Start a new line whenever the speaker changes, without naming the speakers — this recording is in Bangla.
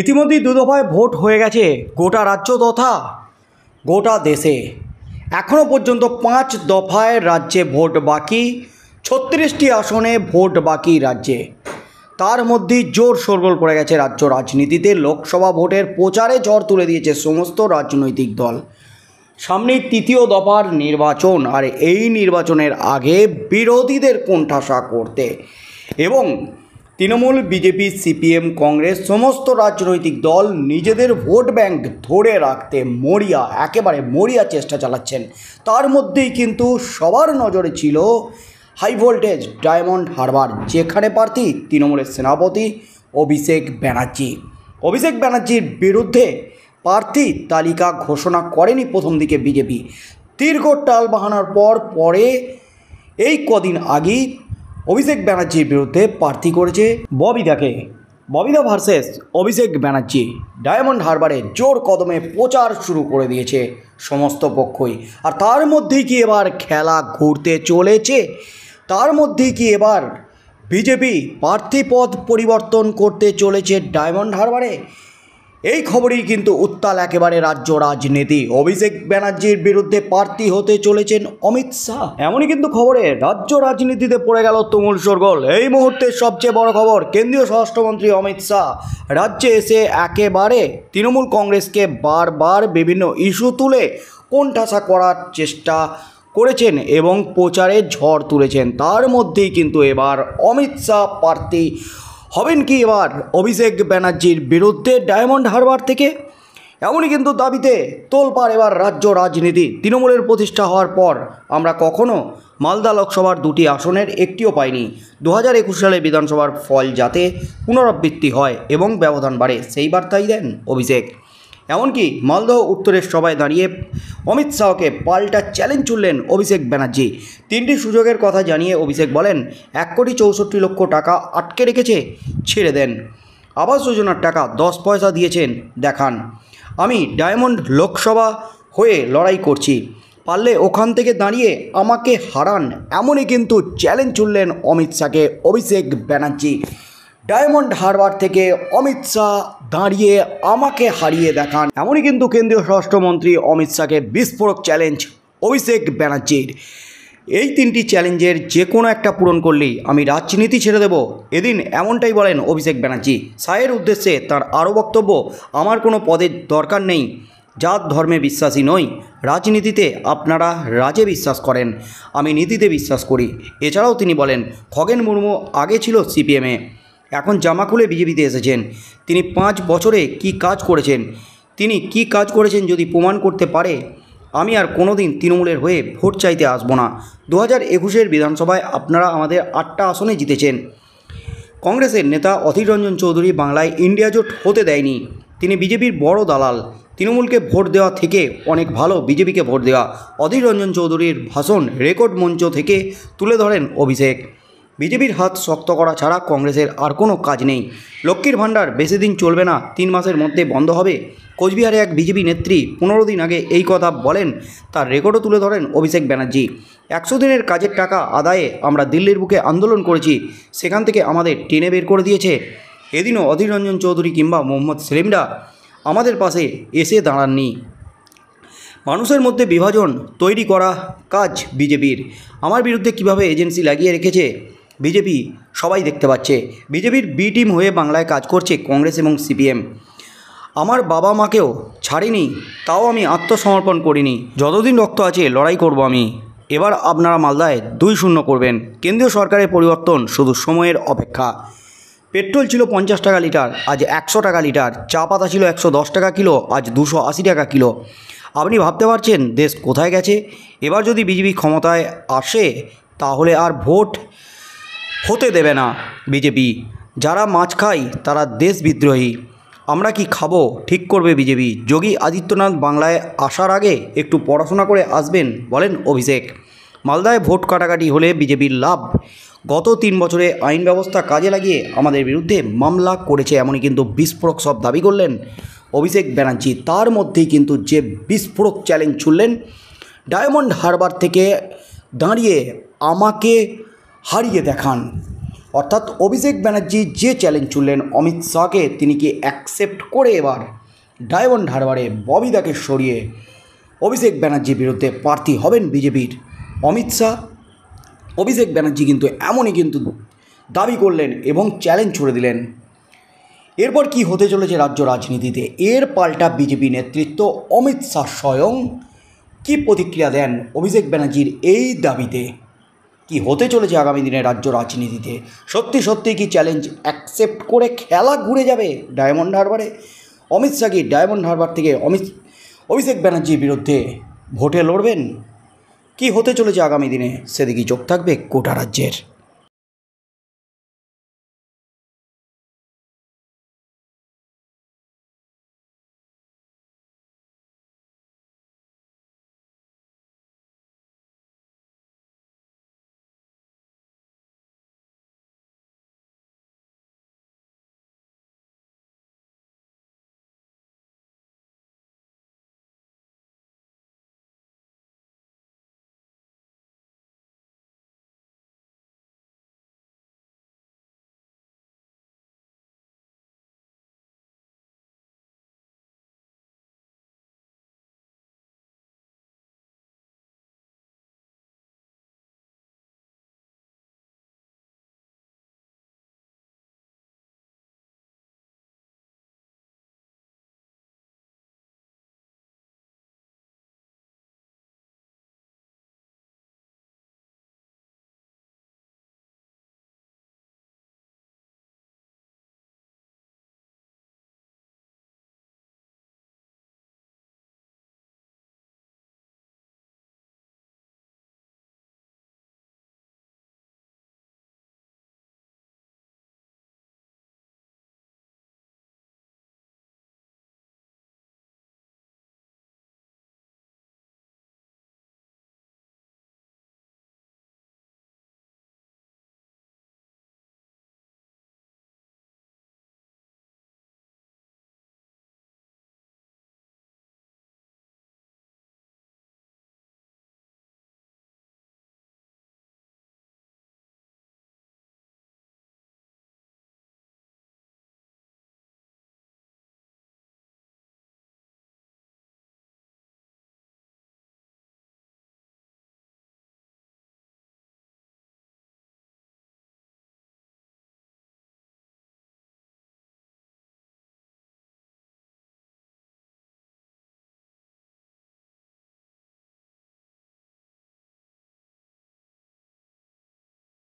ইতিমধ্যেই দুদফায় ভোট হয়ে গেছে গোটা রাজ্য তথা গোটা দেশে এখনও পর্যন্ত পাঁচ দফায় রাজ্যে ভোট বাকি ছত্রিশটি আসনে ভোট বাকি রাজ্যে তার মধ্যেই জোর শোরগোল পড়ে গেছে রাজ্য রাজনীতিতে লোকসভা ভোটের প্রচারে জ্বর তুলে দিয়েছে সমস্ত রাজনৈতিক দল সামনেই তৃতীয় দফার নির্বাচন আর এই নির্বাচনের আগে বিরোধীদের কোণঠাসা করতে এবং তৃণমূল বিজেপি সিপিএম কংগ্রেস সমস্ত রাজনৈতিক দল নিজেদের ভোট ব্যাংক ধরে রাখতে মরিয়া একেবারে মরিয়া চেষ্টা চালাচ্ছেন তার মধ্যেই কিন্তু সবার নজরে ছিল হাই ভোল্টেজ ডায়মন্ড হারবার যেখানে প্রার্থী তৃণমূলের সেনাপতি অভিষেক ব্যানার্জি অভিষেক ব্যানার্জির বিরুদ্ধে প্রার্থী তালিকা ঘোষণা করেনি প্রথম দিকে বিজেপি দীর্ঘ টাল বাহানার পর পরে এই কদিন আগেই অভিষেক ব্যানার্জির বিরুদ্ধে প্রার্থী করেছে ববিতাকে ববিতা ভার্সেস অভিষেক ব্যানার্জি ডায়মন্ড হারবারে জোর কদমে প্রচার শুরু করে দিয়েছে সমস্ত পক্ষই আর তার মধ্যেই কি এবার খেলা ঘুরতে চলেছে তার মধ্যেই কি এবার বিজেপি প্রার্থী পদ পরিবর্তন করতে চলেছে ডায়মন্ড হারবারে এই খবরেই কিন্তু উত্তাল একেবারে রাজ্য রাজনীতি অভিষেক ব্যানার্জির বিরুদ্ধে প্রার্থী হতে চলেছেন অমিত শাহ এমনই কিন্তু খবরে রাজ্য রাজনীতিতে পড়ে গেল তুমুল সরগোল এই মুহূর্তে সবচেয়ে বড় খবর কেন্দ্রীয় স্বরাষ্ট্রমন্ত্রী অমিত শাহ রাজ্যে এসে একেবারে তৃণমূল কংগ্রেসকে বারবার বিভিন্ন ইস্যু তুলে কোণঠাসা করার চেষ্টা করেছেন এবং প্রচারে ঝড় তুলেছেন তার মধ্যেই কিন্তু এবার অমিত শাহ প্রার্থী হবেন কি এবার অভিষেক ব্যানার্জির বিরুদ্ধে ডায়মন্ড হারবার থেকে এমনই কিন্তু দাবিতে তোলপাড় এবার রাজ্য রাজনীতি তৃণমূলের প্রতিষ্ঠা হওয়ার পর আমরা কখনো মালদা লোকসভার দুটি আসনের একটিও পাইনি দু হাজার একুশ সালে বিধানসভার ফল যাতে পুনরাবৃত্তি হয় এবং ব্যবধান বাড়ে সেই বার্তাই দেন অভিষেক এমনকি মালদহ উত্তরের সবাই দাঁড়িয়ে অমিত শাহকে পাল্টা চ্যালেঞ্জ ছুড়লেন অভিষেক ব্যানার্জি তিনটি সুযোগের কথা জানিয়ে অভিষেক বলেন এক কোটি চৌষট্টি লক্ষ টাকা আটকে রেখেছে ছেড়ে দেন আবাস যোজনার টাকা দশ পয়সা দিয়েছেন দেখান আমি ডায়মন্ড লোকসভা হয়ে লড়াই করছি পারলে ওখান থেকে দাঁড়িয়ে আমাকে হারান এমনই কিন্তু চ্যালেঞ্জ ছুড়লেন অমিত শাহকে অভিষেক ব্যানার্জি ডায়মন্ড হারবার থেকে অমিত শাহ দাঁড়িয়ে আমাকে হারিয়ে দেখান এমনই কিন্তু কেন্দ্রীয় স্বরাষ্ট্রমন্ত্রী অমিত শাহকে বিস্ফোরক চ্যালেঞ্জ অভিষেক ব্যানার্জির এই তিনটি চ্যালেঞ্জের যে কোনো একটা পূরণ করলেই আমি রাজনীতি ছেড়ে দেব এদিন এমনটাই বলেন অভিষেক ব্যানার্জি সায়ের উদ্দেশ্যে তার আরও বক্তব্য আমার কোনো পদের দরকার নেই যার ধর্মে বিশ্বাসী নই রাজনীতিতে আপনারা রাজে বিশ্বাস করেন আমি নীতিতে বিশ্বাস করি এছাড়াও তিনি বলেন খগেন মুর্মু আগে ছিল সিপিএমে এখন জামা খুলে বিজেপিতে এসেছেন তিনি পাঁচ বছরে কি কাজ করেছেন তিনি কি কাজ করেছেন যদি প্রমাণ করতে পারে আমি আর কোনো দিন তৃণমূলের হয়ে ভোট চাইতে আসবো না দু হাজার একুশের বিধানসভায় আপনারা আমাদের আটটা আসনে জিতেছেন কংগ্রেসের নেতা অধীর রঞ্জন চৌধুরী বাংলায় ইন্ডিয়া জোট হতে দেয়নি তিনি বিজেপির বড় দালাল তৃণমূলকে ভোট দেওয়া থেকে অনেক ভালো বিজেপিকে ভোট দেওয়া অধীর রঞ্জন চৌধুরীর ভাষণ রেকর্ড মঞ্চ থেকে তুলে ধরেন অভিষেক বিজেপির হাত শক্ত করা ছাড়া কংগ্রেসের আর কোনো কাজ নেই লক্ষ্মীর ভাণ্ডার বেশি দিন চলবে না তিন মাসের মধ্যে বন্ধ হবে কোচবিহারে এক বিজেপি নেত্রী পনেরো দিন আগে এই কথা বলেন তার রেকর্ডও তুলে ধরেন অভিষেক ব্যানার্জি একশো দিনের কাজের টাকা আদায়ে আমরা দিল্লির বুকে আন্দোলন করেছি সেখান থেকে আমাদের টেনে বের করে দিয়েছে এদিনও অধীর রঞ্জন চৌধুরী কিংবা মোহাম্মদ সেলিমরা আমাদের পাশে এসে দাঁড়াননি মানুষের মধ্যে বিভাজন তৈরি করা কাজ বিজেপির আমার বিরুদ্ধে কিভাবে এজেন্সি লাগিয়ে রেখেছে বিজেপি সবাই দেখতে পাচ্ছে বিজেপির বি টিম হয়ে বাংলায় কাজ করছে কংগ্রেস এবং সিপিএম আমার বাবা মাকেও ছাড়িনি তাও আমি আত্মসমর্পণ করিনি যতদিন রক্ত আছে লড়াই করব আমি এবার আপনারা মালদায় দুই শূন্য করবেন কেন্দ্রীয় সরকারের পরিবর্তন শুধু সময়ের অপেক্ষা পেট্রোল ছিল পঞ্চাশ টাকা লিটার আজ একশো টাকা লিটার চা পাতা ছিল একশো দশ টাকা কিলো আজ দুশো আশি টাকা কিলো আপনি ভাবতে পারছেন দেশ কোথায় গেছে এবার যদি বিজেপি ক্ষমতায় আসে তাহলে আর ভোট হতে দেবে না বিজেপি যারা মাছ খায় তারা দেশ বিদ্রোহী আমরা কি খাবো ঠিক করবে বিজেপি যোগী আদিত্যনাথ বাংলায় আসার আগে একটু পড়াশোনা করে আসবেন বলেন অভিষেক মালদায় ভোট কাটাকাটি হলে বিজেপির লাভ গত তিন বছরে আইন ব্যবস্থা কাজে লাগিয়ে আমাদের বিরুদ্ধে মামলা করেছে এমনই কিন্তু বিস্ফোরক সব দাবি করলেন অভিষেক ব্যানার্জি তার মধ্যেই কিন্তু যে বিস্ফোরক চ্যালেঞ্জ ছুড়লেন ডায়মন্ড হারবার থেকে দাঁড়িয়ে আমাকে হারিয়ে দেখান অর্থাৎ অভিষেক ব্যানার্জি যে চ্যালেঞ্জ ছুড়লেন অমিত শাহকে তিনি কি অ্যাকসেপ্ট করে এবার ডায়মন্ড হারবারে ববিদাকে সরিয়ে অভিষেক ব্যানার্জির বিরুদ্ধে প্রার্থী হবেন বিজেপির অমিত শাহ অভিষেক ব্যানার্জি কিন্তু এমনই কিন্তু দাবি করলেন এবং চ্যালেঞ্জ ছুড়ে দিলেন এরপর কি হতে চলেছে রাজ্য রাজনীতিতে এর পাল্টা বিজেপি নেতৃত্ব অমিত শাহ স্বয়ং কী প্রতিক্রিয়া দেন অভিষেক ব্যানার্জির এই দাবিতে কি হতে চলেছে আগামী দিনে রাজ্য রাজনীতিতে সত্যি সত্যি কি চ্যালেঞ্জ অ্যাকসেপ্ট করে খেলা ঘুরে যাবে ডায়মন্ড হারবারে অমিত শাহ কি ডায়মন্ড হারবার থেকে অমিত অভিষেক ব্যানার্জির বিরুদ্ধে ভোটে লড়বেন কি হতে চলেছে আগামী দিনে সেদিকে চোখ থাকবে কোটা রাজ্যের